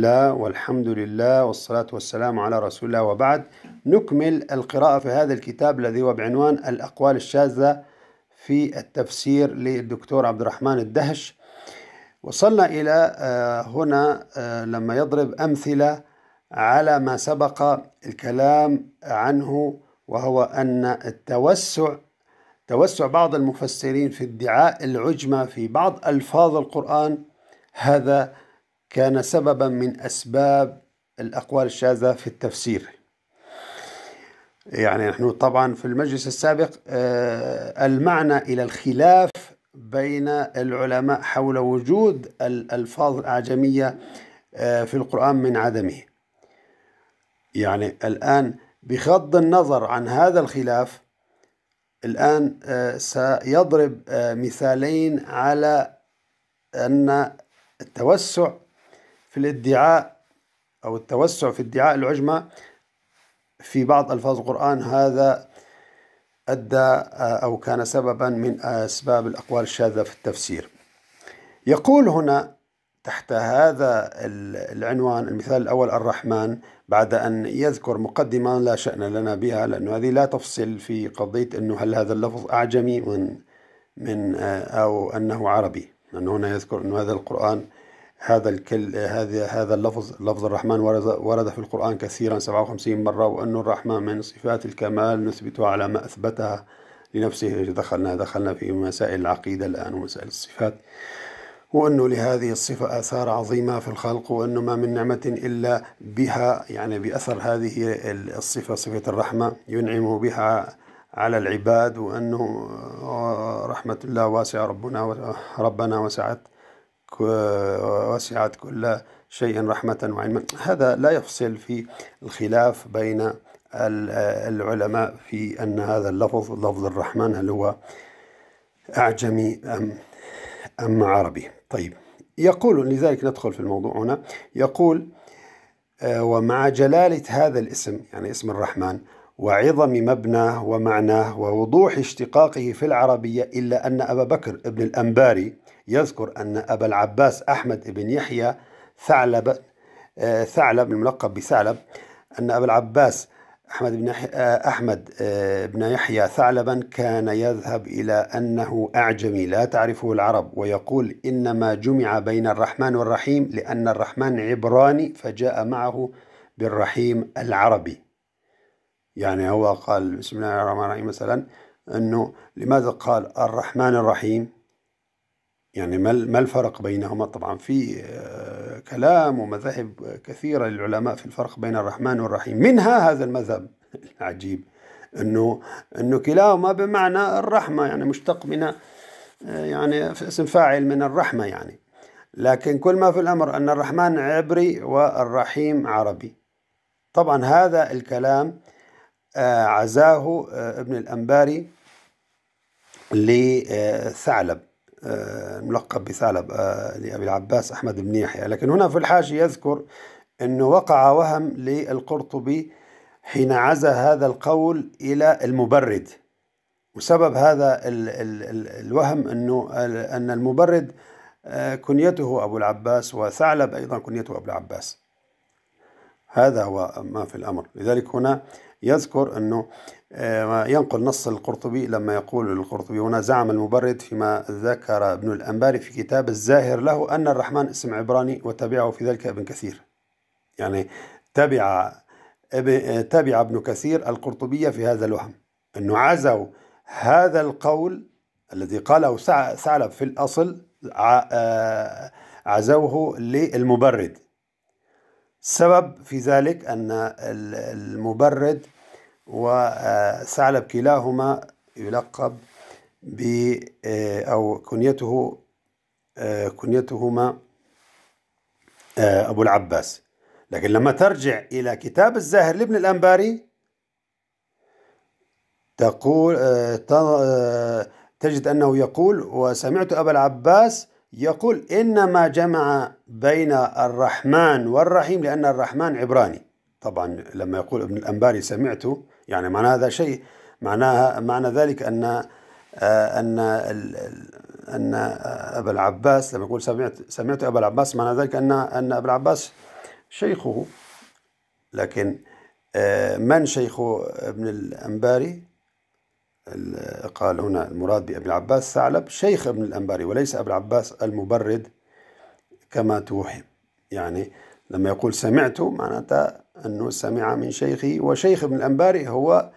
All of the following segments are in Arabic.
لا والحمد لله والصلاة والسلام على رسول الله وبعد نكمل القراءة في هذا الكتاب الذي هو بعنوان الأقوال الشاذة في التفسير للدكتور عبد الرحمن الدهش وصلنا إلى آه، هنا آه، لما يضرب أمثلة على ما سبق الكلام عنه وهو أن التوسع توسع بعض المفسرين في ادعاء العجمة في بعض ألفاظ القرآن هذا كان سببا من أسباب الأقوال الشاذة في التفسير يعني نحن طبعا في المجلس السابق آه، المعنى إلى الخلاف بين العلماء حول وجود الألفاظ الأعجمية آه، في القرآن من عدمه يعني الآن بغض النظر عن هذا الخلاف الآن آه، سيضرب مثالين على أن التوسع في الادعاء أو التوسع في ادعاء العجمة في بعض ألفاظ القرآن هذا أدى آه، أو كان سببا من أسباب الأقوال الشاذة في التفسير يقول هنا تحت هذا العنوان المثال الأول الرحمن بعد أن يذكر مقدمة لا شأن لنا بها لأنه هذه لا تفصل في قضية أنه هل هذا اللفظ أعجمي من من آه، أو أنه عربي لأنه هنا يذكر أن هذا القرآن هذا الكل هذا هذا اللفظ لفظ الرحمن ورد في القرآن كثيرا 57 مرة وأن الرحمة من صفات الكمال نثبتها على ما أثبتها لنفسه دخلنا دخلنا في مسائل العقيدة الآن ومسائل الصفات وأنه لهذه الصفة آثار عظيمة في الخلق وأنه ما من نعمة إلا بها يعني بأثر هذه الصفة صفة الرحمة ينعم بها على العباد وأنه آه، رحمة الله واسعة ربنا ربنا وسعت وسعت كل شيء رحمة وعلما هذا لا يفصل في الخلاف بين العلماء في أن هذا اللفظ لفظ الرحمن هل هو أعجمي أم أم عربي طيب يقول لذلك ندخل في الموضوع هنا يقول آه، ومع جلالة هذا الاسم يعني اسم الرحمن وعظم مبناه ومعناه ووضوح اشتقاقه في العربية إلا أن أبا بكر ابن الأنباري يذكر أن أبا العباس أحمد بن يحيى ثعلب آه، ثعلب الملقب بثعلب أن أبا العباس أحمد بن يحيى آه، أحمد آه، بن يحيى ثعلبا كان يذهب إلى أنه أعجمي لا تعرفه العرب ويقول إنما جمع بين الرحمن والرحيم لأن الرحمن عبراني فجاء معه بالرحيم العربي يعني هو قال بسم الله الرحمن الرحيم مثلا أنه لماذا قال الرحمن الرحيم يعني ما الفرق بينهما طبعا في آه، كلام ومذاهب كثيرة للعلماء في الفرق بين الرحمن والرحيم منها هذا المذهب العجيب انه انه كلاهما بمعنى الرحمه يعني مشتق من آه، يعني اسم فاعل من الرحمه يعني لكن كل ما في الامر ان الرحمن عبري والرحيم عربي طبعا هذا الكلام آه، عزاه ابن الانباري لثعلب آه، ملقب بثعلب آه، لأبي العباس أحمد بن يحيى يعني. لكن هنا في الحاشي يذكر أنه وقع وهم للقرطبي حين عزى هذا القول إلى المبرد وسبب هذا الـ الـ الـ الوهم أنه أن المبرد آه، كنيته أبو العباس وثعلب أيضا كنيته أبو العباس هذا هو ما في الأمر لذلك هنا يذكر أنه آه، ينقل نص القرطبي لما يقول القرطبي هنا زعم المبرد فيما ذكر ابن الأنباري في كتاب الزاهر له أن الرحمن اسم عبراني وتبعه في ذلك ابن كثير يعني تبع تبع ابن كثير القرطبية في هذا الوهم أنه عزوا هذا القول الذي قاله ثعلب في الأصل آه، عزوه للمبرد سبب في ذلك أن المبرد وثعلب كلاهما يلقب ب آه، أو كنيته آه، كنيتهما آه، أبو العباس لكن لما ترجع إلى كتاب الزاهر لابن الأنباري تقول تجد أنه يقول وسمعت أبا العباس يقول إنما جمع بين الرحمن والرحيم لأن الرحمن عبراني طبعا لما يقول ابن الأنباري سمعته يعني معنى هذا شيء معناها معنى ذلك أن آه، أن أن أبا العباس لما يقول سمعت سمعت أبا العباس معنى ذلك أن أن أبا العباس شيخه لكن آه، من شيخ ابن الأنباري قال هنا المراد بأبي العباس ثعلب شيخ ابن الأنباري وليس أبو العباس المبرد كما توهم يعني لما يقول سمعت معناتها أنه سمع من شيخه وشيخ ابن الأنباري هو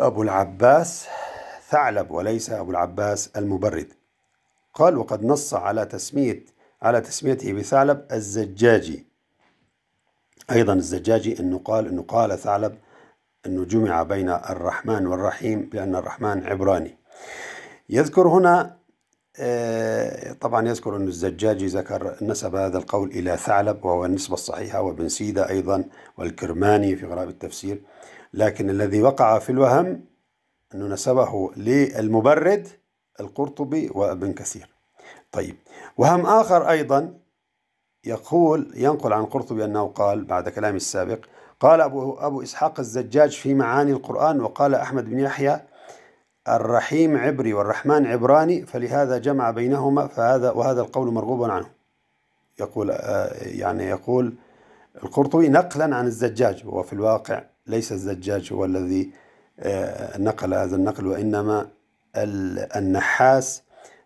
أبو العباس ثعلب وليس أبو العباس المبرد قال وقد نص على تسمية على تسميته بثعلب الزجاجي أيضا الزجاجي أنه قال أنه قال ثعلب أنه جمع بين الرحمن والرحيم لأن الرحمن عبراني يذكر هنا آه، طبعا يذكر أن الزجاجي ذكر نسب هذا القول إلى ثعلب وهو النسبة الصحيحة وابن سيدة أيضا والكرماني في غرائب التفسير لكن الذي وقع في الوهم أنه نسبه للمبرد القرطبي وابن كثير طيب وهم آخر أيضا يقول ينقل عن قرطبي أنه قال بعد كلامي السابق قال أبو, أبو إسحاق الزجاج في معاني القرآن وقال أحمد بن يحيى الرحيم عبري والرحمن عبراني فلهذا جمع بينهما فهذا وهذا القول مرغوب عنه يقول آه، يعني يقول القرطبي نقلا عن الزجاج وفي الواقع ليس الزجاج هو الذي آه، نقل هذا النقل وإنما النحاس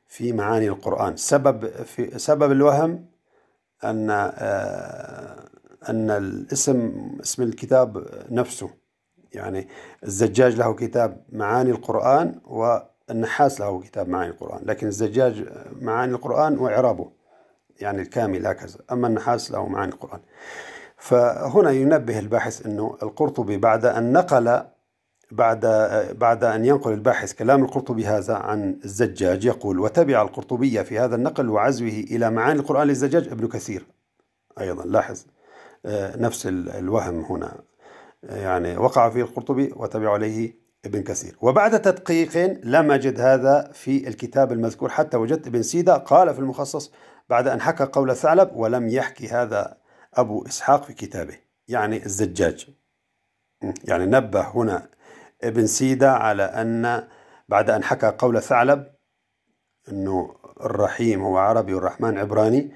في معاني القرآن سبب في سبب الوهم أن آه، أن الاسم اسم الكتاب نفسه يعني الزجاج له كتاب معاني القرآن والنحاس له كتاب معاني القرآن لكن الزجاج معاني القرآن وإعرابه يعني الكامل هكذا أما النحاس له معاني القرآن فهنا ينبه الباحث أنه القرطبي بعد أن نقل بعد بعد أن ينقل الباحث كلام القرطبي هذا عن الزجاج يقول وتبع القرطبي في هذا النقل وعزوه إلى معاني القرآن للزجاج ابن كثير أيضا لاحظ آه، نفس الوهم هنا يعني وقع فيه القرطبي وتبع عليه ابن كثير وبعد تدقيق لم أجد هذا في الكتاب المذكور حتى وجدت ابن سيدة قال في المخصص بعد أن حكى قول ثعلب ولم يحكي هذا أبو إسحاق في كتابه يعني الزجاج يعني نبه هنا ابن سيدة على أن بعد أن حكى قول ثعلب أنه الرحيم هو عربي والرحمن عبراني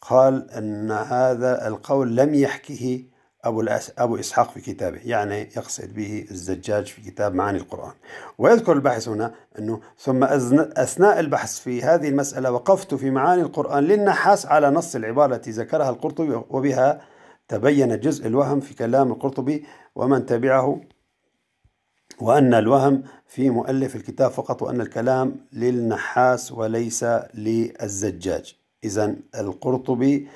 قال أن هذا القول لم يحكه أبو, أبو إسحاق في كتابه يعني يقصد به الزجاج في كتاب معاني القرآن ويذكر الباحث هنا أنه ثم أثناء البحث في هذه المسألة وقفت في معاني القرآن للنحاس على نص العبارة التي ذكرها القرطبي وبها تبين جزء الوهم في كلام القرطبي ومن تبعه وأن الوهم في مؤلف الكتاب فقط وأن الكلام للنحاس وليس للزجاج إذا القرطبي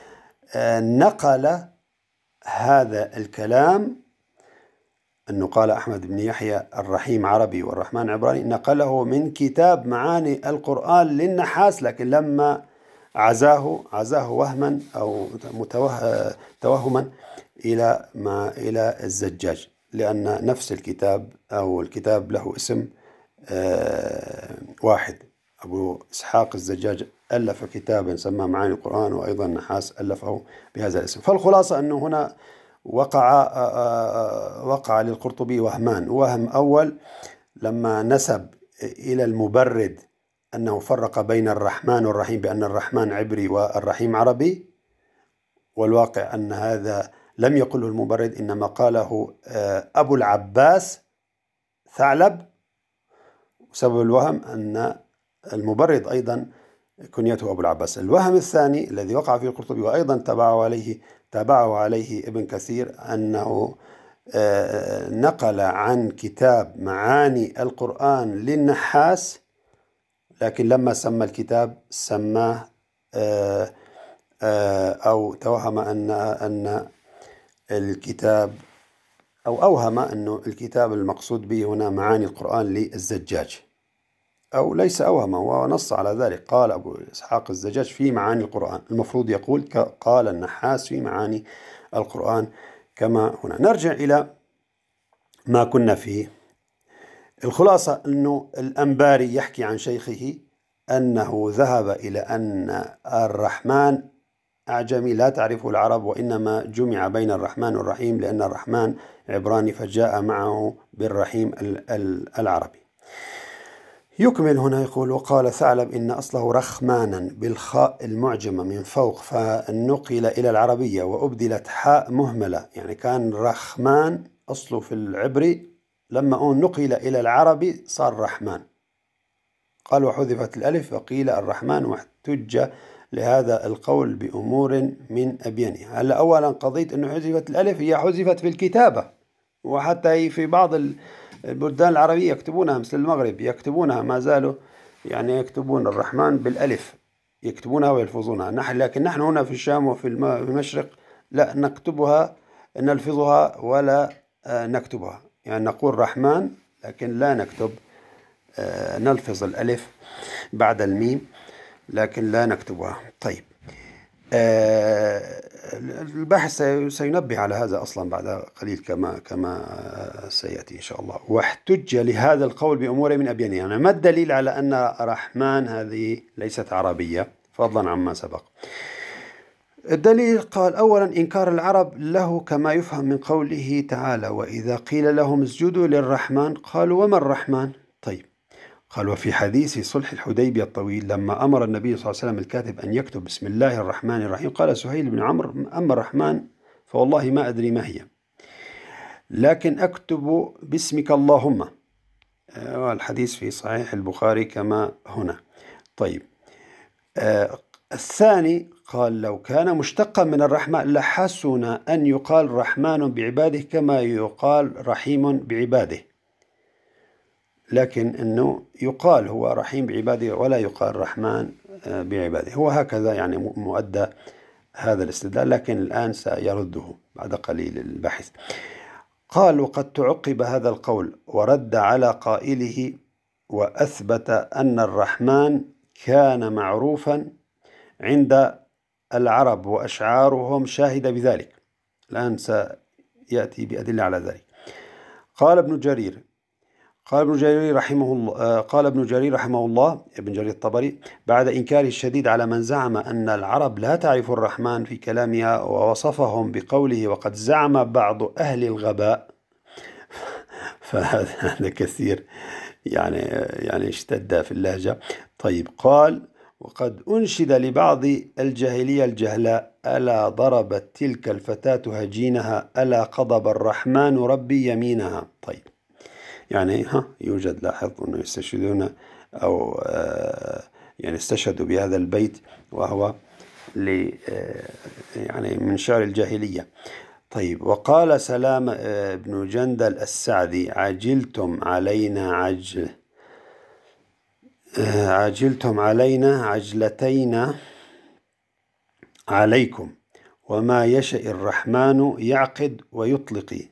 آه، نقل هذا الكلام أنه قال أحمد بن يحيى الرحيم عربي والرحمن عبراني نقله من كتاب معاني القرآن للنحاس لكن لما عزاه عزاه وهما أو متوه... توهما إلى ما إلى الزجاج لأن نفس الكتاب أو الكتاب له اسم آه، واحد أبو إسحاق الزجاج ألف كتابا سماه معاني القرآن وأيضا نحاس ألفه بهذا الاسم فالخلاصة أنه هنا وقع وقع للقرطبي وهمان وهم أول لما نسب إلى المبرد أنه فرق بين الرحمن والرحيم بأن الرحمن عبري والرحيم عربي والواقع أن هذا لم يقله المبرد إنما قاله أبو العباس ثعلب سبب الوهم أن المبرد أيضا كنيته أبو العباس الوهم الثاني الذي وقع فيه القرطبي وأيضا تبعه عليه تبعه عليه ابن كثير أنه آه، نقل عن كتاب معاني القرآن للنحاس لكن لما سمى الكتاب سماه آه، آه، أو توهم أن أن الكتاب أو أوهم أنه الكتاب المقصود به هنا معاني القرآن للزجاج أو ليس أوهما ونص على ذلك قال أبو إسحاق الزجاج في معاني القرآن المفروض يقول قال النحاس في معاني القرآن كما هنا نرجع إلى ما كنا فيه الخلاصة أنه الأنباري يحكي عن شيخه أنه ذهب إلى أن الرحمن أعجمي لا تعرفه العرب وإنما جمع بين الرحمن والرحيم لأن الرحمن عبراني فجاء معه بالرحيم العربي يكمل هنا يقول وقال ثعلب إن أصله رخمانا بالخاء المعجمة من فوق فنقل إلى العربية وأبدلت حاء مهملة يعني كان رخمان أصله في العبري لما نقل إلى العربي صار رحمن قال وحذفت الألف وقيل الرحمن واحتج لهذا القول بأمور من أبينها هلا أولا قضية أنه حذفت الألف هي حذفت في الكتابة وحتى في بعض ال... البلدان العربية يكتبونها مثل المغرب يكتبونها ما زالوا يعني يكتبون الرحمن بالألف يكتبونها ويلفظونها نحن لكن نحن هنا في الشام وفي المشرق لا نكتبها نلفظها ولا آه، نكتبها يعني نقول رحمن لكن لا نكتب آه، نلفظ الألف بعد الميم لكن لا نكتبها طيب آه، الباحث سينبه على هذا اصلا بعد قليل كما كما سياتي ان شاء الله واحتج لهذا القول بامور من ابينها يعني ما الدليل على ان رحمن هذه ليست عربيه فضلا عما سبق الدليل قال اولا انكار العرب له كما يفهم من قوله تعالى واذا قيل لهم اسجدوا للرحمن قالوا وما الرحمن قال وفي حديث صلح الحديبية الطويل لما أمر النبي صلى الله عليه وسلم الكاتب أن يكتب بسم الله الرحمن الرحيم قال سهيل بن عمرو أما الرحمن فوالله ما أدري ما هي لكن أكتب باسمك اللهم آه، الحديث في صحيح البخاري كما هنا طيب آه، الثاني قال لو كان مشتقا من الرحمة لحسن أن يقال رحمن بعباده كما يقال رحيم بعباده لكن أنه يقال هو رحيم بعباده ولا يقال رحمن آه، بعباده هو هكذا يعني مؤدى هذا الاستدلال لكن الآن سيرده بعد قليل البحث قال وقد تعقب هذا القول ورد على قائله وأثبت أن الرحمن كان معروفا عند العرب وأشعارهم شاهد بذلك الآن سيأتي بأدلة على ذلك قال ابن جرير قال ابن جرير رحمه الله آه، قال ابن جرير رحمه الله ابن جرير الطبري بعد إنكاره الشديد على من زعم أن العرب لا تعرف الرحمن في كلامها ووصفهم بقوله وقد زعم بعض أهل الغباء فهذا كثير يعني يعني اشتد في اللهجة طيب قال وقد أنشد لبعض الجاهلية الجهلاء ألا ضربت تلك الفتاة هجينها ألا قضب الرحمن ربي يمينها يعني ها يوجد لاحظ أنه يستشهدون أو آه، يعني استشهدوا بهذا البيت وهو ل آه، يعني من شعر الجاهلية طيب وقال سلام آه، بن جندل السعدي عجلتم علينا عجل عجلتم علينا عجلتين عليكم وما يشاء الرحمن يعقد ويطلقي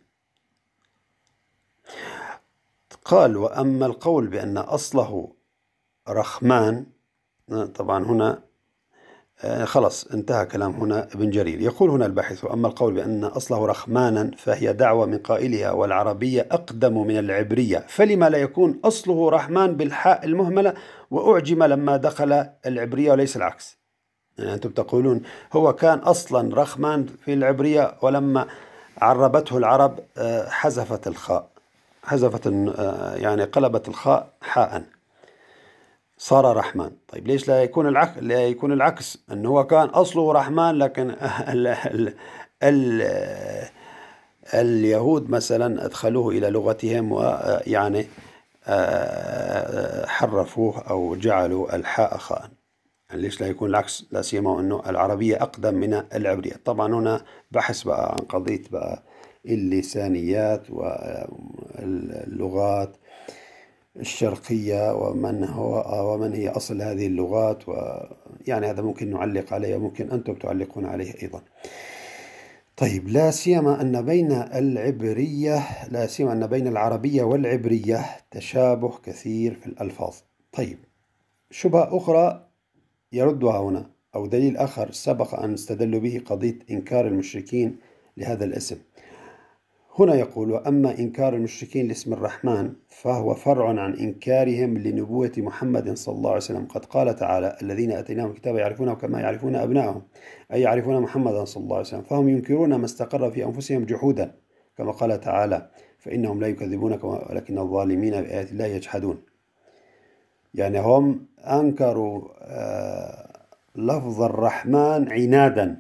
قال وأما القول بأن أصله رخمان طبعا هنا آه، خلاص انتهى كلام هنا ابن جرير يقول هنا الباحث أما القول بأن أصله رخمانا فهي دعوة من قائلها والعربية أقدم من العبرية فلما لا يكون أصله رحمن بالحاء المهملة وأعجم لما دخل العبرية وليس العكس يعني أنتم تقولون هو كان أصلا رخمان في العبرية ولما عربته العرب آه، حذفت الخاء حذفت آه، يعني قلبت الخاء حاء صار رحمن طيب ليش لا يكون العكس لا يكون العكس ان هو كان اصله رحمن لكن ال ال ال اليهود مثلا ادخلوه الى لغتهم ويعني آه، آه، حرفوه او جعلوا الحاء خاء يعني ليش لا يكون العكس لا سيما انه العربيه اقدم من العبريه طبعا هنا بحث بقى عن قضيه بقى اللسانيات واللغات الشرقية ومن هو ومن هي أصل هذه اللغات ويعني هذا ممكن نعلق عليه وممكن أنتم تعلقون عليه أيضا طيب لا سيما أن بين العبرية لا سيما أن بين العربية والعبرية تشابه كثير في الألفاظ طيب شبهة أخرى يردها هنا أو دليل آخر سبق أن استدلوا به قضية إنكار المشركين لهذا الاسم هنا يقول وأما إنكار المشركين لاسم الرحمن فهو فرع عن إنكارهم لنبوة محمد صلى الله عليه وسلم قد قال تعالى الذين أتيناهم الكتاب يعرفونه كما يعرفون أبنائهم أي يعرفون محمدا صلى الله عليه وسلم فهم ينكرون ما استقر في أنفسهم جحودا كما قال تعالى فإنهم لا يكذبونك ولكن الظالمين بآيات الله يجحدون يعني هم أنكروا آه، لفظ الرحمن عنادا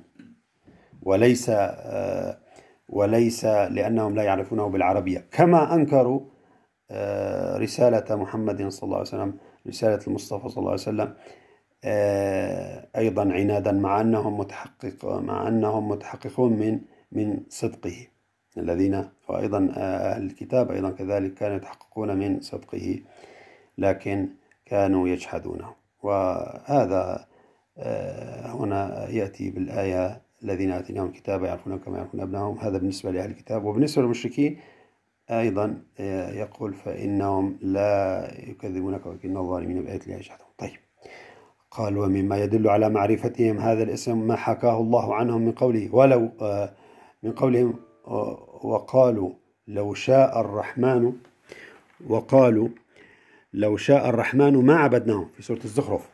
وليس آه وليس لأنهم لا يعرفونه بالعربية كما أنكروا آه، رسالة محمد صلى الله عليه وسلم رسالة المصطفى صلى الله عليه وسلم آه، أيضا عنادا مع أنهم متحقق مع أنهم متحققون من من صدقه الذين وأيضا آه، أهل الكتاب أيضا كذلك كانوا يتحققون من صدقه لكن كانوا يجحدونه وهذا هنا يأتي بالآية الذين آتيناهم الكتاب يعرفونه كما يعرفون أبنائهم هذا بالنسبة لأهل الكتاب وبالنسبة للمشركين أيضا آه، يقول فإنهم لا يكذبونك ولكن الظالمين بآية الله يجحدون طيب قال ومما يدل على معرفتهم هذا الاسم ما حكاه الله عنهم من قوله ولو آه، من قولهم آه، وقالوا لو شاء الرحمن وقالوا لو شاء الرحمن ما عبدناهم في سورة الزخرف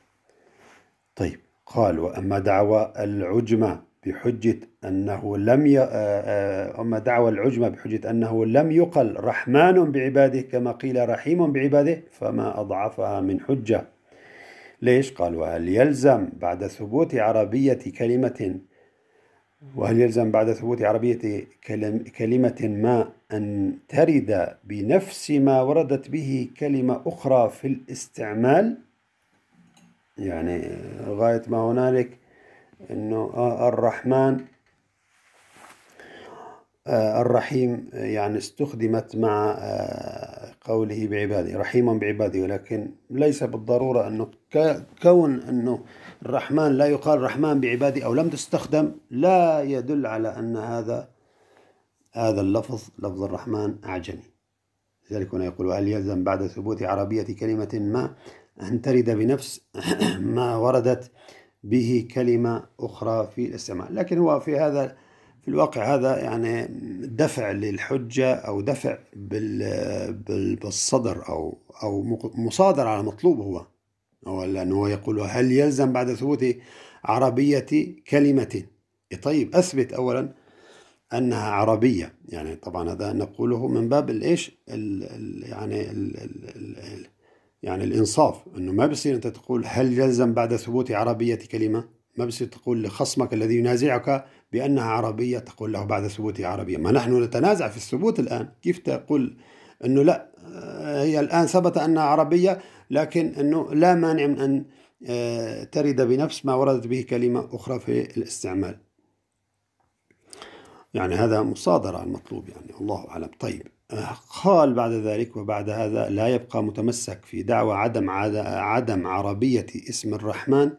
طيب قال وأما دعوى العجمة بحجة أنه لم ي... آه، آه، أما دعوى العجمة بحجة أنه لم يقل رحمن بعباده كما قيل رحيم بعباده فما أضعفها من حجة ليش؟ قال وهل يلزم بعد ثبوت عربية كلمة وهل يلزم بعد ثبوت عربية كلمة ما أن ترد بنفس ما وردت به كلمة أخرى في الاستعمال؟ يعني غاية ما هنالك انه آه، الرحمن آه، الرحيم آه، يعني استخدمت مع قوله بعباده رحيما بعباده ولكن ليس بالضرورة أنه كون أنه الرحمن لا يقال رحمن بعباده أو لم تستخدم لا يدل على أن هذا هذا اللفظ لفظ الرحمن أعجمي لذلك هنا يقول وهل يلزم بعد ثبوت عربية كلمة ما أن ترد بنفس ما وردت به كلمة أخرى في الاستعمال لكن هو في هذا في الواقع هذا يعني دفع للحجة أو دفع بالصدر أو أو مصادر على مطلوب هو هو لأنه يقول هل يلزم بعد ثبوت عربية كلمة طيب أثبت أولا أنها عربية يعني طبعا هذا نقوله من باب الإيش ال يعني ال ال ال يعني الإنصاف أنه ما بصير أنت تقول هل يلزم بعد ثبوت عربية كلمة ما بصير تقول لخصمك الذي ينازعك بأنها عربية تقول له بعد ثبوتها عربية ما نحن نتنازع في الثبوت الآن كيف تقول أنه لا آه، هي الآن ثبت أنها عربية لكن أنه لا مانع من أن آه، ترد بنفس ما وردت به كلمة أخرى في الاستعمال يعني هذا مصادرة المطلوب يعني الله أعلم طيب قال بعد ذلك وبعد هذا لا يبقى متمسك في دعوى عدم عدم عربية اسم الرحمن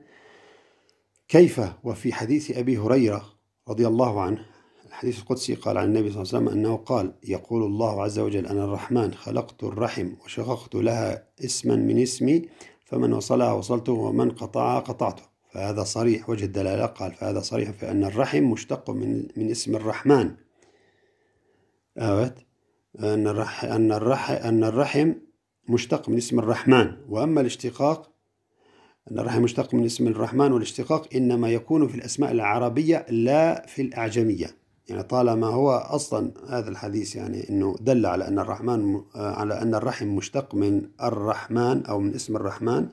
كيف وفي حديث أبي هريرة رضي الله عنه الحديث القدسي قال عن النبي صلى الله عليه وسلم أنه قال يقول الله عز وجل أنا الرحمن خلقت الرحم وشققت لها اسما من اسمي فمن وصلها وصلته ومن قطعها قطعته فهذا صريح وجه الدلالة قال فهذا صريح في أن الرحم مشتق من, من اسم الرحمن أوت أن الرح أن الرح أن الرحم مشتق من اسم الرحمن وأما الاشتقاق أن الرحم مشتق من اسم الرحمن والاشتقاق إنما يكون في الأسماء العربية لا في الأعجمية يعني طالما هو أصلا هذا الحديث يعني أنه دل على أن الرحمن على أن الرحم مشتق من الرحمن أو من اسم الرحمن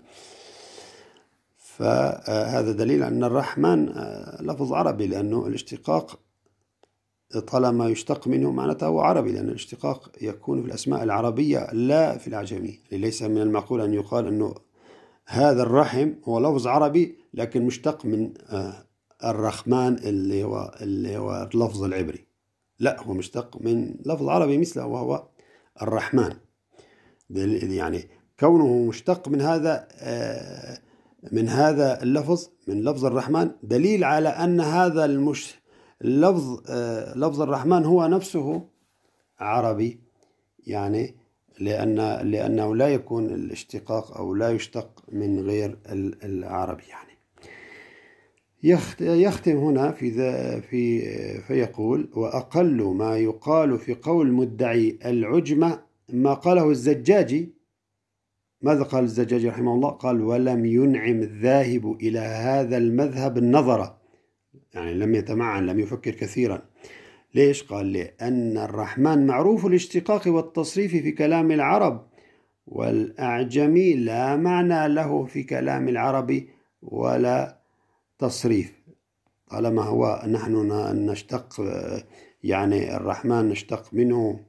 فهذا دليل أن الرحمن آه، لفظ عربي لأنه الاشتقاق طالما يشتق منه معناته هو عربي لأن الاشتقاق يكون في الأسماء العربية لا في الأعجمية ليس من المعقول أن يقال أنه هذا الرحم هو لفظ عربي لكن مشتق من آه، الرحمن اللي هو اللي هو اللفظ العبري لا هو مشتق من لفظ عربي مثله وهو الرحمن يعني كونه مشتق من هذا آه، من هذا اللفظ من لفظ الرحمن دليل على أن هذا المش لفظ آه، لفظ الرحمن هو نفسه عربي يعني لأن لأنه لا يكون الاشتقاق أو لا يشتق من غير العربي يعني يختم هنا في في فيقول وأقل ما يقال في قول مدعي العجمة ما قاله الزجاجي ماذا قال الزجاجي رحمه الله قال ولم ينعم الذاهب إلى هذا المذهب النظرة يعني لم يتمعن لم يفكر كثيرا ليش قال لأن الرحمن معروف الاشتقاق والتصريف في كلام العرب والأعجمي لا معنى له في كلام العرب ولا تصريف طالما هو نحن نشتق يعني الرحمن نشتق منه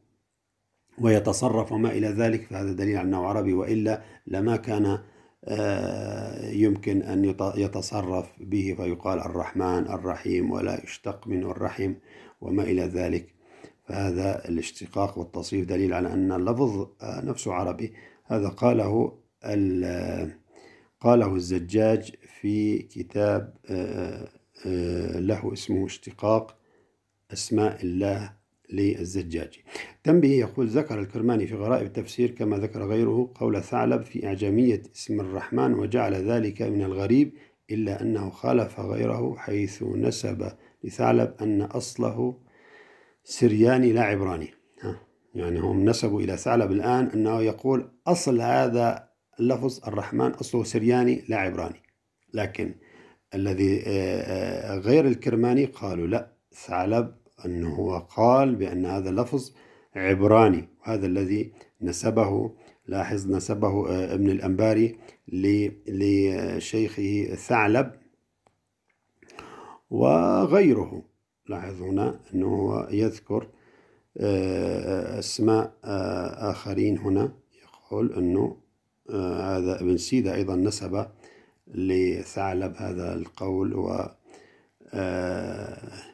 ويتصرف وما إلى ذلك فهذا دليل أنه عربي وإلا لما كان آه، يمكن أن يتصرف به فيقال الرحمن الرحيم ولا يشتق منه الرحم وما إلى ذلك فهذا الاشتقاق والتصريف دليل على أن اللفظ آه، نفسه عربي هذا قاله قاله الزجاج في كتاب آه، له اسمه اشتقاق أسماء الله للزجاجي به يقول ذكر الكرماني في غرائب التفسير كما ذكر غيره قول ثعلب في أعجمية اسم الرحمن وجعل ذلك من الغريب إلا أنه خالف غيره حيث نسب لثعلب أن أصله سرياني لا عبراني ها يعني هم نسبوا إلى ثعلب الآن أنه يقول أصل هذا اللفظ الرحمن أصله سرياني لا عبراني لكن الذي آه، آه، غير الكرماني قالوا لا ثعلب أنه هو قال بأن هذا اللفظ عبراني وهذا الذي نسبه لاحظ نسبه آه، ابن الأنباري لشيخه ثعلب وغيره لاحظ هنا أنه هو يذكر آه، آه، أسماء آخرين هنا يقول أنه هذا ابن سيدة أيضا نسب لثعلب هذا القول و آه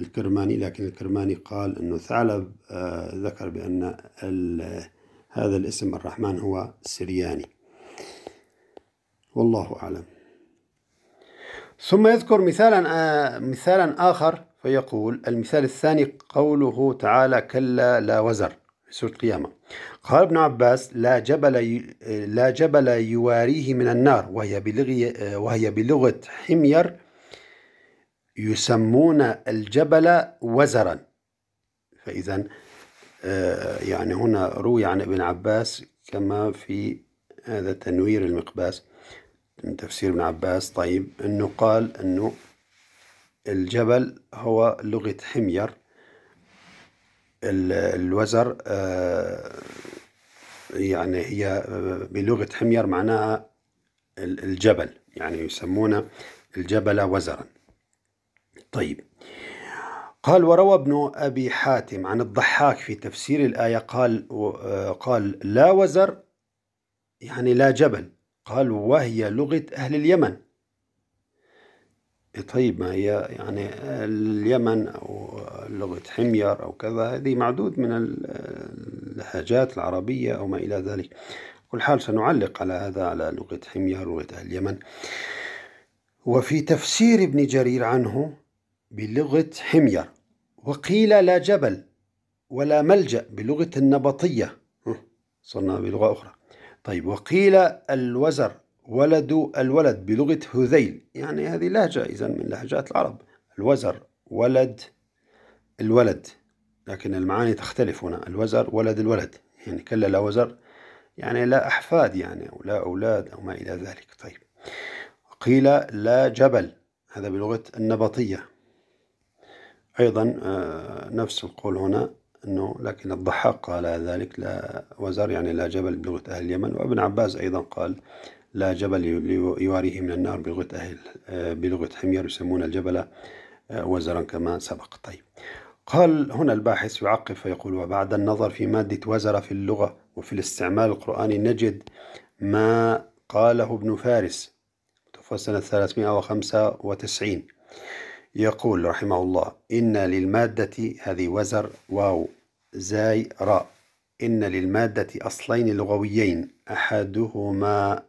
الكرماني لكن الكرماني قال أنه ثعلب آه، ذكر بأن هذا الاسم الرحمن هو سرياني والله أعلم ثم يذكر مثالا آه، مثالا آخر فيقول المثال الثاني قوله تعالى كلا لا وزر في سورة القيامة قال ابن عباس لا جبل لا جبل يواريه من النار وهي بلغة آه، وهي بلغة حمير يسمون الجبل وزرا فإذا آه، يعني هنا روي عن ابن عباس كما في هذا تنوير المقباس من تفسير ابن عباس طيب أنه قال أنه الجبل هو لغة حمير الوزر آه، يعني هي بلغة حمير معناها الجبل يعني يسمون الجبل وزرا طيب قال وروى ابن أبي حاتم عن الضحاك في تفسير الآية قال آه، قال لا وزر يعني لا جبل قال وهي لغة أهل اليمن إيه، طيب ما هي يعني اليمن أو لغة حمير أو كذا هذه معدود من اللهجات العربية أو ما إلى ذلك كل حال سنعلق على هذا على لغة حمير ولغة أهل اليمن وفي تفسير ابن جرير عنه بلغة حمير وقيل لا جبل ولا ملجأ بلغة النبطية صرنا بلغة أخرى طيب وقيل الوزر ولد الولد بلغة هذيل يعني هذه لهجة إذا من لهجات العرب الوزر ولد الولد لكن المعاني تختلف هنا الوزر ولد الولد يعني كلا لا وزر يعني لا أحفاد يعني أو لا أولاد أو ما إلى ذلك طيب قيل لا جبل هذا بلغة النبطية أيضا آه، نفس القول هنا أنه لكن الضحاك قال ذلك لا وزر يعني لا جبل بلغة أهل اليمن وابن عباس أيضا قال لا جبل يواريه من النار بلغة أهل آه، بلغة حمير يسمون الجبل آه، وزرا كما سبق طيب قال هنا الباحث يعقب فيقول وبعد النظر في مادة وزر في اللغة وفي الاستعمال القرآني نجد ما قاله ابن فارس توفى سنة 395 يقول رحمه الله إن للمادة هذه وزر واو زاي راء إن للمادة أصلين لغويين أحدهما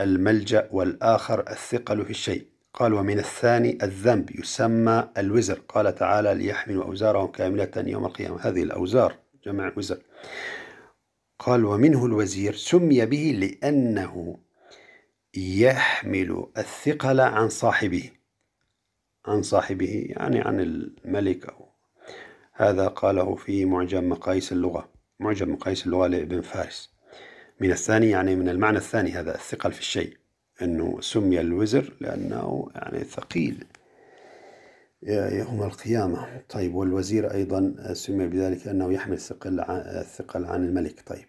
الملجأ والآخر الثقل في الشيء قال ومن الثاني الذنب يسمى الوزر قال تعالى ليحملوا أوزارهم كاملة يوم القيامة هذه الأوزار جمع وزر قال ومنه الوزير سمي به لأنه يحمل الثقل عن صاحبه عن صاحبه يعني عن الملك أو هذا قاله في معجم مقاييس اللغة معجم مقاييس اللغة لابن فارس من الثاني يعني من المعنى الثاني هذا الثقل في الشيء أنه سمي الوزر لأنه يعني ثقيل يوم القيامة طيب والوزير أيضا سمي بذلك أنه يحمل الثقل عن الملك طيب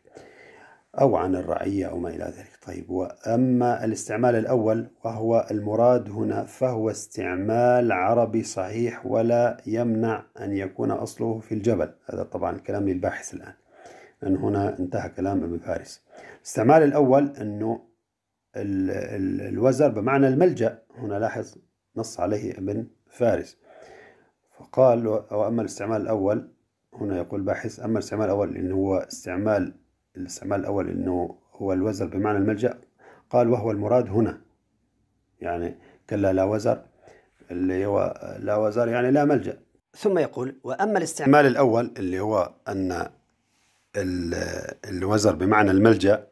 أو عن الرعية أو ما إلى ذلك طيب وأما الاستعمال الأول وهو المراد هنا فهو استعمال عربي صحيح ولا يمنع أن يكون أصله في الجبل هذا طبعا كلام للباحث الآن لأن هنا انتهى كلام ابن فارس الاستعمال الأول أنه الـ الـ الوزر بمعنى الملجأ هنا لاحظ نص عليه ابن فارس فقال وأما الاستعمال الأول هنا يقول باحث أما الاستعمال الأول إنه هو استعمال الاستعمال الأول أنه هو الوزر بمعنى الملجأ قال وهو المراد هنا يعني كلا لا وزر اللي هو لا وزر يعني لا ملجأ ثم يقول وأما الاستعمال الأول اللي هو أن الوزر بمعنى الملجأ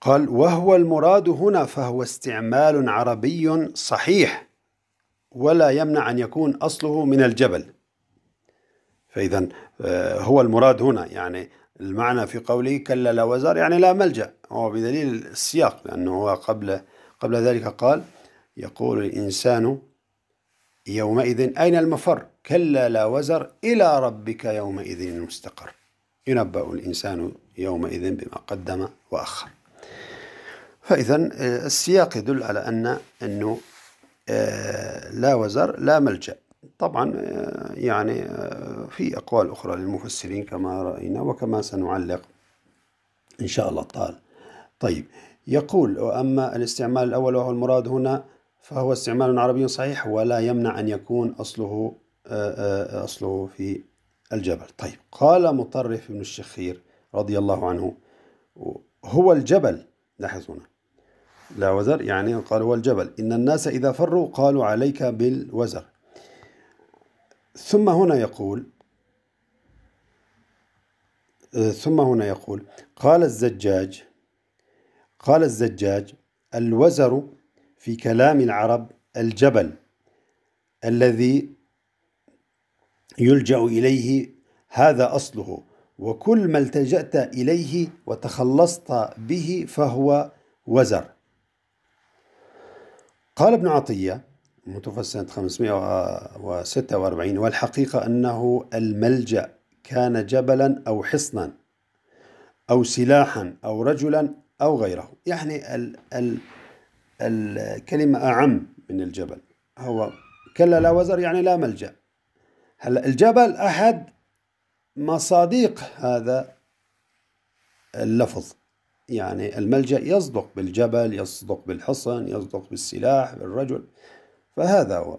قال وهو المراد هنا فهو استعمال عربي صحيح ولا يمنع أن يكون أصله من الجبل فإذا آه، هو المراد هنا يعني المعنى في قوله كلا لا وزر يعني لا ملجأ هو بدليل السياق لأنه هو قبل قبل ذلك قال يقول الإنسان يومئذ أين المفر كلا لا وزر إلى ربك يومئذ المستقر ينبأ الإنسان يومئذ بما قدم وأخر فإذا آه، السياق يدل على أن أنه آه، لا وزر لا ملجأ طبعا آه، يعني آه، في أقوال أخرى للمفسرين كما رأينا وكما سنعلق إن شاء الله تعالى طيب يقول وأما الاستعمال الأول وهو المراد هنا فهو استعمال عربي صحيح ولا يمنع أن يكون أصله آه، أصله في الجبل طيب قال مطرف بن الشخير رضي الله عنه هو الجبل لاحظ هنا لا وزر يعني قال هو الجبل إن الناس إذا فروا قالوا عليك بالوزر ثم هنا يقول ثم هنا يقول قال الزجاج قال الزجاج الوزر في كلام العرب الجبل الذي يلجأ إليه هذا أصله وكل ما التجأت إليه وتخلصت به فهو وزر قال ابن عطية متوفى سنة 546 والحقيقة أنه الملجأ كان جبلا أو حصنا أو سلاحا أو رجلا أو غيره يعني ال ال الكلمة أعم من الجبل هو كلا لا وزر يعني لا ملجأ هلا الجبل أحد مصادق هذا اللفظ يعني الملجأ يصدق بالجبل يصدق بالحصن يصدق بالسلاح بالرجل فهذا هو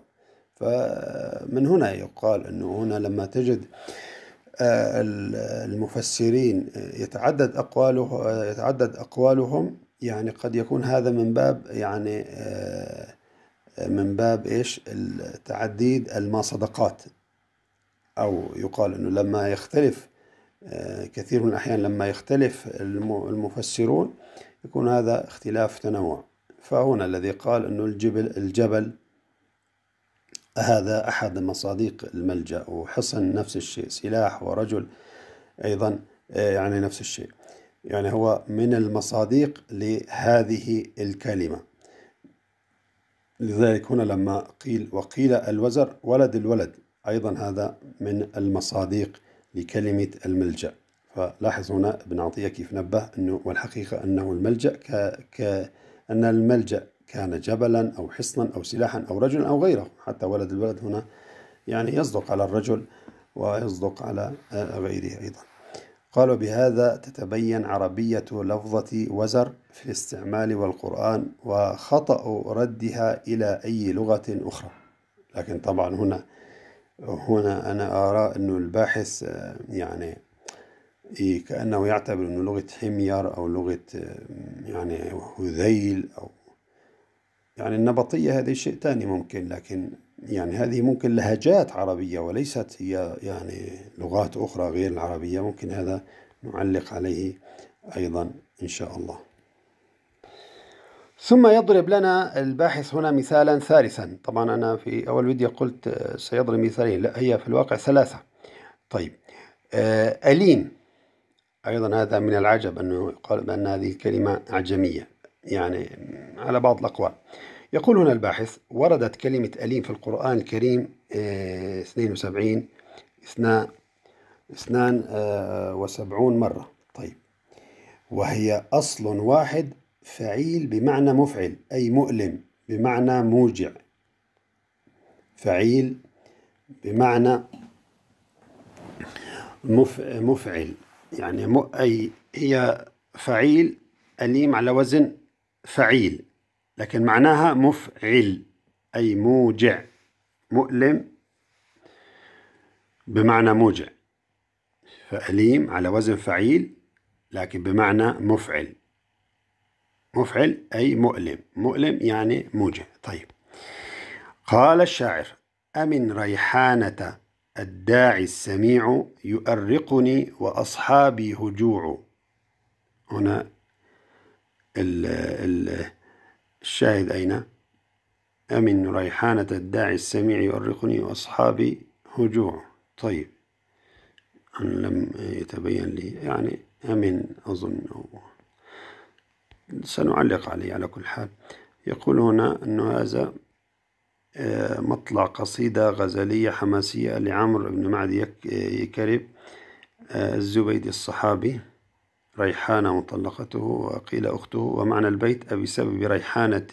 فمن هنا يقال أنه هنا لما تجد آه، المفسرين يتعدد أقواله يتعدد أقوالهم يعني قد يكون هذا من باب يعني آه، من باب ايش التعديد المصدقات او يقال انه لما يختلف آه، كثير من الاحيان لما يختلف المفسرون يكون هذا اختلاف تنوع فهنا الذي قال انه الجبل الجبل هذا أحد مصادق الملجأ وحصن نفس الشيء سلاح ورجل أيضا آه، يعني نفس الشيء يعني هو من المصادق لهذه الكلمة لذلك هنا لما قيل وقيل الوزر ولد الولد أيضا هذا من المصادق لكلمة الملجأ فلاحظ هنا ابن عطية كيف نبه أنه والحقيقة أنه الملجأ ك... ك... أن الملجأ كان جبلا أو حصنا أو سلاحا أو رجلا أو غيره حتى ولد الولد هنا يعني يصدق على الرجل ويصدق على آه، غيره أيضا قالوا بهذا تتبين عربية لفظة وزر في الاستعمال والقرآن وخطأ ردها إلى أي لغة أخرى لكن طبعا هنا هنا أنا أرى أنه الباحث آه، يعني كأنه يعتبر أنه لغة حمير أو لغة آه، يعني هذيل أو يعني النبطية هذه شيء ثاني ممكن لكن يعني هذه ممكن لهجات عربية وليست هي يعني لغات أخرى غير العربية ممكن هذا نعلق عليه أيضا إن شاء الله ثم يضرب لنا الباحث هنا مثالا ثالثا طبعا أنا في أول فيديو قلت آه، سيضرب مثالين لا هي في الواقع ثلاثة طيب آه، أليم أيضا هذا من العجب أنه قال بأن هذه الكلمة أعجمية يعني على بعض الأقوال يقول هنا الباحث وردت كلمة أليم في القرآن الكريم 72 آه، اثنان اثنان آه، وسبعون مرة طيب وهي أصل واحد فعيل بمعنى مفعل أي مؤلم بمعنى موجع فعيل بمعنى مفعل يعني أي هي فعيل أليم على وزن فعيل لكن معناها مفعل أي موجع مؤلم بمعنى موجع فأليم على وزن فعيل لكن بمعنى مفعل مفعل أي مؤلم مؤلم يعني موجع طيب قال الشاعر أمن ريحانة الداعي السميع يؤرقني وأصحابي هجوع هنا ال ال الشاهد أين أمن ريحانة الداعي السميع يؤرقني وأصحابي هجوع طيب أنا لم يتبين لي يعني أمن أظن سنعلق عليه على كل حال يقول هنا أن هذا آه، مطلع قصيدة غزلية حماسية لعمرو بن معدي يكرب آه، الزبيدي الصحابي ريحانة مطلقته وقيل أخته ومعنى البيت أبسبب ريحانة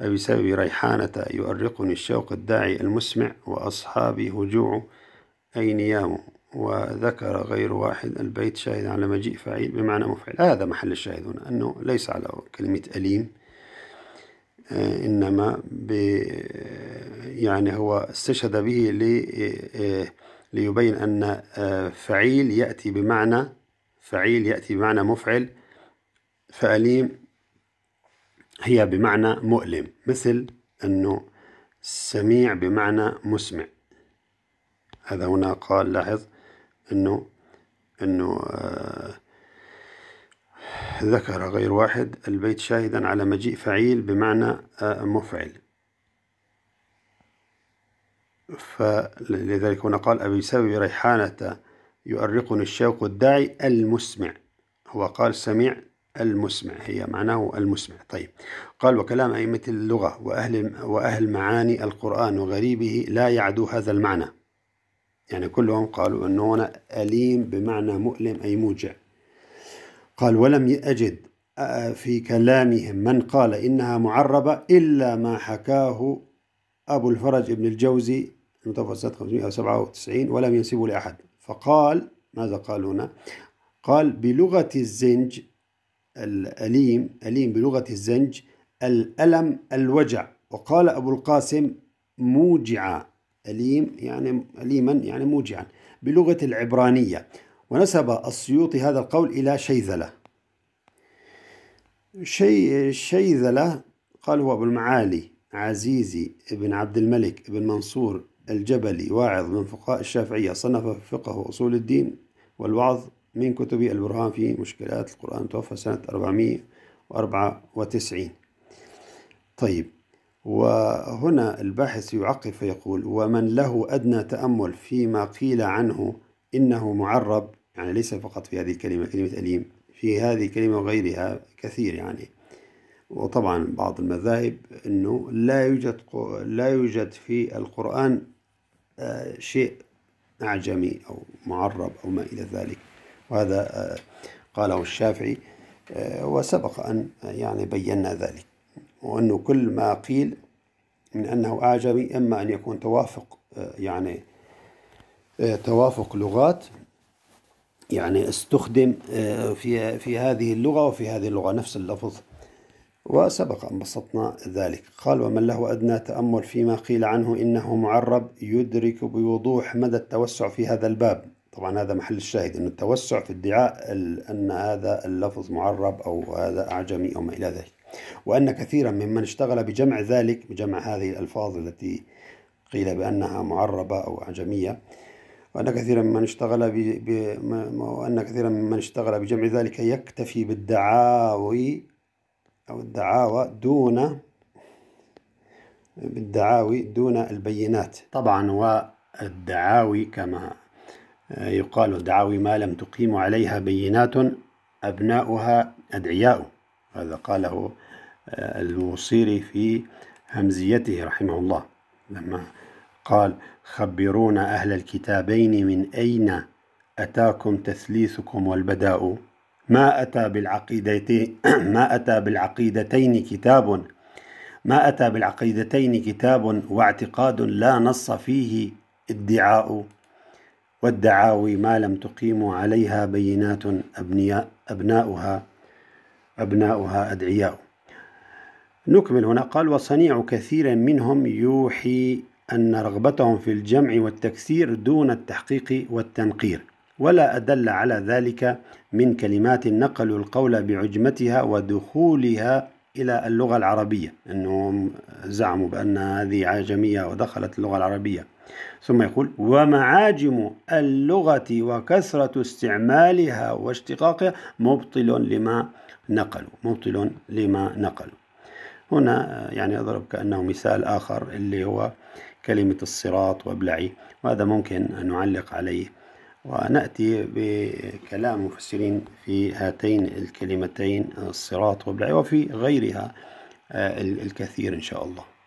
أبسبب ريحانة يؤرقني الشوق الداعي المسمع وأصحابي هجوع أي نيام وذكر غير واحد البيت شاهد على مجيء فعيل بمعنى مفعل هذا محل الشاهد هنا أنه ليس على كلمة أليم آه، إنما ب آه، يعني هو استشهد به لي آه، ليبين أن فعيل يأتي بمعنى فعيل يأتي بمعنى مفعل فأليم هي بمعنى مؤلم مثل أنه سميع بمعنى مسمع هذا هنا قال لاحظ أنه أنه آه ذكر غير واحد البيت شاهدا على مجيء فعيل بمعنى آه مفعل فلذلك هنا قال أبي سبب ريحانة يؤرقني الشوق الداعي المسمع هو قال سميع المسمع هي معناه المسمع طيب قال وكلام أئمة اللغة وأهل, وأهل معاني القرآن وغريبه لا يعدو هذا المعنى يعني كلهم قالوا أنه هنا أليم بمعنى مؤلم أي موجع قال ولم أجد في كلامهم من قال إنها معربة إلا ما حكاه أبو الفرج ابن الجوزي المتوفى سنة 597 ولم ينسبه لأحد فقال ماذا قال هنا قال بلغة الزنج الأليم أليم بلغة الزنج الألم الوجع وقال أبو القاسم موجعا أليم يعني أليما يعني موجعا بلغة العبرانية ونسب السيوطي هذا القول إلى شيذلة شي شيذلة قال هو أبو المعالي عزيزي بن عبد الملك بن منصور الجبلي واعظ من فقهاء الشافعية صنف فقه أصول الدين والوعظ من كتب البرهان في مشكلات القرآن توفى سنة 494 طيب وهنا الباحث يعقب فيقول ومن له أدنى تأمل فيما قيل عنه إنه معرب يعني ليس فقط في هذه الكلمة كلمة أليم في هذه الكلمة وغيرها كثير يعني وطبعا بعض المذاهب أنه لا يوجد لا يوجد في القرآن شيء أعجمي أو معرب أو ما إلى ذلك وهذا آه، قاله الشافعي آه، وسبق أن آه، يعني بينا ذلك وأنه كل ما قيل من أنه أعجمي إما أن يكون توافق يعني توافق لغات يعني استخدم في في هذه اللغة وفي هذه اللغة نفس اللفظ وسبق أن بسطنا ذلك قال ومن له أدنى تأمل فيما قيل عنه إنه معرب يدرك بوضوح مدى التوسع في هذا الباب طبعا هذا محل الشاهد أن التوسع في ادعاء أن هذا اللفظ معرب أو هذا أعجمي أو ما إلى ذلك وأن كثيرا ممن اشتغل بجمع ذلك بجمع هذه الألفاظ التي قيل بأنها معربة أو أعجمية وأن كثيرا ممن اشتغل ب... ب... وأن كثيرا ممن اشتغل بجمع ذلك يكتفي بالدعاوي أو الدعاوى دون بالدعاوي دون البينات طبعا والدعاوي كما يقال دعاوي ما لم تقيم عليها بينات أبناؤها أدعياء هذا قاله آه، الموصيري في همزيته رحمه الله لما قال خبرونا أهل الكتابين من أين أتاكم تثليثكم والبداء ما أتى بالعقيدتين ما أتى بالعقيدتين كتاب ما أتى بالعقيدتين كتاب واعتقاد لا نص فيه ادعاء والدعاوي ما لم تقيم عليها بينات أبنياء أبناؤها أبناؤها أدعياء نكمل هنا قال وصنيع كثير منهم يوحي أن رغبتهم في الجمع والتكسير دون التحقيق والتنقير ولا أدل على ذلك من كلمات نقلوا القول بعجمتها ودخولها إلى اللغة العربية أنهم زعموا بأن هذه عجمية ودخلت اللغة العربية ثم يقول ومعاجم اللغة وكثرة استعمالها واشتقاقها مبطل لما نقلوا مبطل لما نقلوا هنا يعني أضرب كأنه مثال آخر اللي هو كلمة الصراط وابلعي وهذا ممكن أن نعلق عليه ونأتي بكلام مفسرين في هاتين الكلمتين الصراط وفي غيرها آه، الكثير إن شاء الله